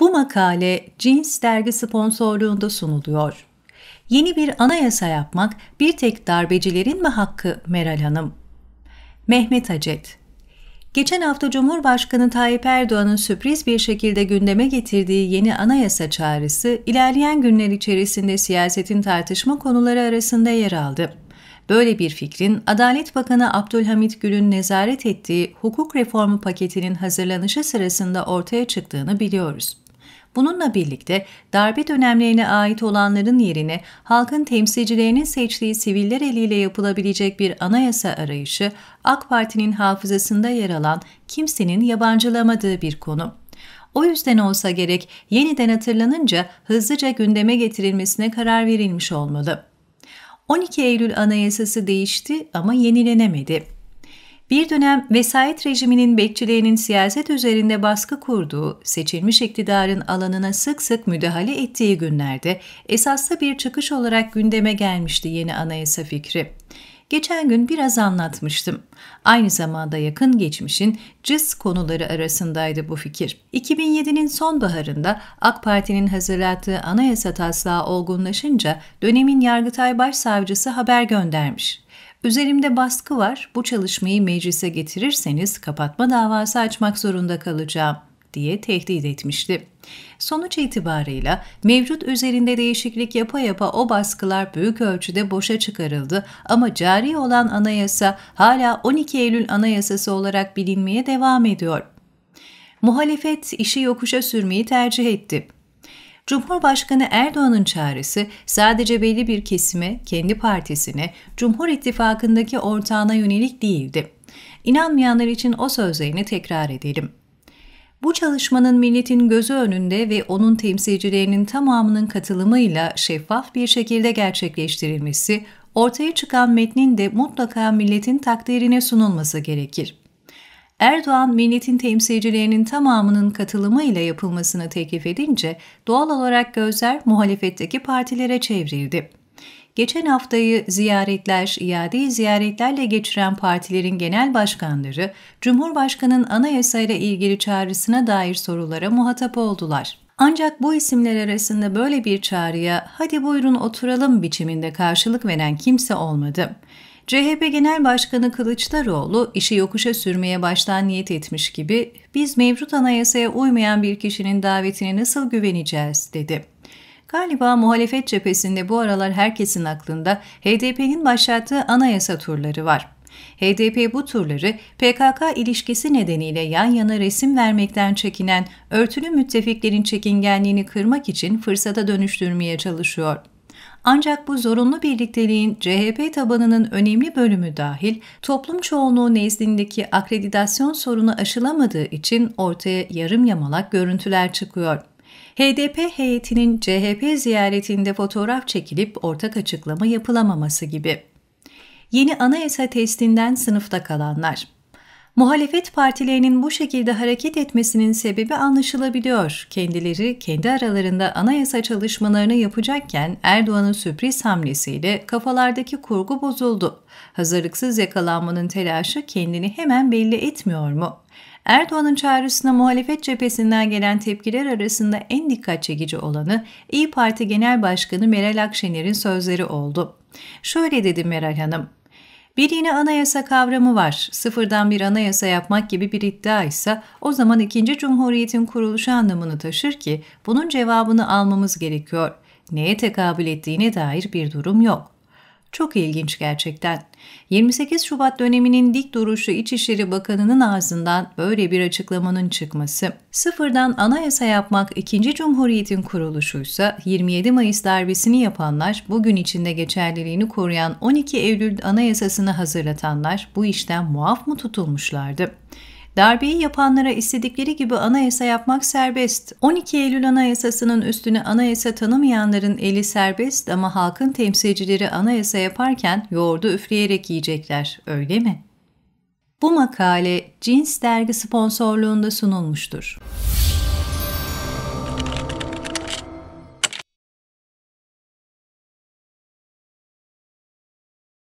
Bu makale Cins dergi sponsorluğunda sunuluyor. Yeni bir anayasa yapmak bir tek darbecilerin mi hakkı Meral Hanım? Mehmet Acet Geçen hafta Cumhurbaşkanı Tayyip Erdoğan'ın sürpriz bir şekilde gündeme getirdiği yeni anayasa çağrısı ilerleyen günler içerisinde siyasetin tartışma konuları arasında yer aldı. Böyle bir fikrin Adalet Bakanı Abdülhamit Gül'ün nezaret ettiği hukuk reformu paketinin hazırlanışı sırasında ortaya çıktığını biliyoruz. Bununla birlikte darbe dönemlerine ait olanların yerine halkın temsilcilerinin seçtiği siviller eliyle yapılabilecek bir anayasa arayışı AK Parti'nin hafızasında yer alan kimsenin yabancılamadığı bir konu. O yüzden olsa gerek yeniden hatırlanınca hızlıca gündeme getirilmesine karar verilmiş olmalı. 12 Eylül Anayasası değişti ama yenilenemedi. Bir dönem vesayet rejiminin bekçilerinin siyaset üzerinde baskı kurduğu, seçilmiş iktidarın alanına sık sık müdahale ettiği günlerde esaslı bir çıkış olarak gündeme gelmişti yeni anayasa fikri. Geçen gün biraz anlatmıştım. Aynı zamanda yakın geçmişin CIS konuları arasındaydı bu fikir. 2007'nin sonbaharında AK Parti'nin hazırlattığı anayasa taslağı olgunlaşınca dönemin Yargıtay Başsavcısı haber göndermiş. Üzerimde baskı var, bu çalışmayı meclise getirirseniz kapatma davası açmak zorunda kalacağım diye tehdit etmişti. Sonuç itibarıyla mevcut üzerinde değişiklik yapa yapa o baskılar büyük ölçüde boşa çıkarıldı ama cari olan anayasa hala 12 Eylül Anayasası olarak bilinmeye devam ediyor. Muhalefet işi yokuşa sürmeyi tercih etti. Cumhurbaşkanı Erdoğan'ın çağrısı sadece belli bir kesime, kendi partisine, Cumhur İttifakı'ndaki ortağına yönelik değildi. İnanmayanlar için o sözlerini tekrar edelim. Bu çalışmanın milletin gözü önünde ve onun temsilcilerinin tamamının katılımıyla şeffaf bir şekilde gerçekleştirilmesi, ortaya çıkan metnin de mutlaka milletin takdirine sunulması gerekir. Erdoğan milletin temsilcilerinin tamamının katılımıyla yapılmasını teklif edince doğal olarak gözler muhalefetteki partilere çevrildi. Geçen haftayı ziyaretler, iade ziyaretlerle geçiren partilerin genel başkanları, Cumhurbaşkanı'nın anayasayla ilgili çağrısına dair sorulara muhatap oldular. Ancak bu isimler arasında böyle bir çağrıya hadi buyurun oturalım biçiminde karşılık veren kimse olmadı. CHP Genel Başkanı Kılıçdaroğlu işi yokuşa sürmeye baştan niyet etmiş gibi biz mevcut anayasaya uymayan bir kişinin davetine nasıl güveneceğiz dedi. Galiba muhalefet cephesinde bu aralar herkesin aklında HDP'nin başlattığı anayasa turları var. HDP bu turları PKK ilişkisi nedeniyle yan yana resim vermekten çekinen örtülü müttefiklerin çekingenliğini kırmak için fırsata dönüştürmeye çalışıyor. Ancak bu zorunlu birlikteliğin CHP tabanının önemli bölümü dahil toplum çoğunluğu nezdindeki akreditasyon sorunu aşılamadığı için ortaya yarım yamalak görüntüler çıkıyor. HDP heyetinin CHP ziyaretinde fotoğraf çekilip ortak açıklama yapılamaması gibi. Yeni anayasa testinden sınıfta kalanlar Muhalefet partilerinin bu şekilde hareket etmesinin sebebi anlaşılabiliyor. Kendileri kendi aralarında anayasa çalışmalarını yapacakken Erdoğan'ın sürpriz hamlesiyle kafalardaki kurgu bozuldu. Hazırlıksız yakalanmanın telaşı kendini hemen belli etmiyor mu? Erdoğan'ın çağrısına muhalefet cephesinden gelen tepkiler arasında en dikkat çekici olanı İyi Parti Genel Başkanı Meral Akşener'in sözleri oldu. Şöyle dedi Meral Hanım, bir yine anayasa kavramı var. Sıfırdan bir anayasa yapmak gibi bir iddia ise o zaman ikinci cumhuriyetin kuruluşu anlamını taşır ki bunun cevabını almamız gerekiyor. Neye tekabül ettiğine dair bir durum yok. Çok ilginç gerçekten. 28 Şubat döneminin dik duruşu İçişleri Bakanı'nın ağzından böyle bir açıklamanın çıkması, sıfırdan anayasa yapmak 2. Cumhuriyet'in kuruluşuysa 27 Mayıs darbesini yapanlar, bugün içinde geçerliliğini koruyan 12 Eylül Anayasasını hazırlatanlar bu işten muaf mı tutulmuşlardı? Darbeyi yapanlara istedikleri gibi anayasa yapmak serbest. 12 Eylül Anayasası'nın üstüne anayasa tanımayanların eli serbest ama halkın temsilcileri anayasa yaparken yoğurdu üfleyerek yiyecekler, öyle mi? Bu makale Cins dergi sponsorluğunda sunulmuştur.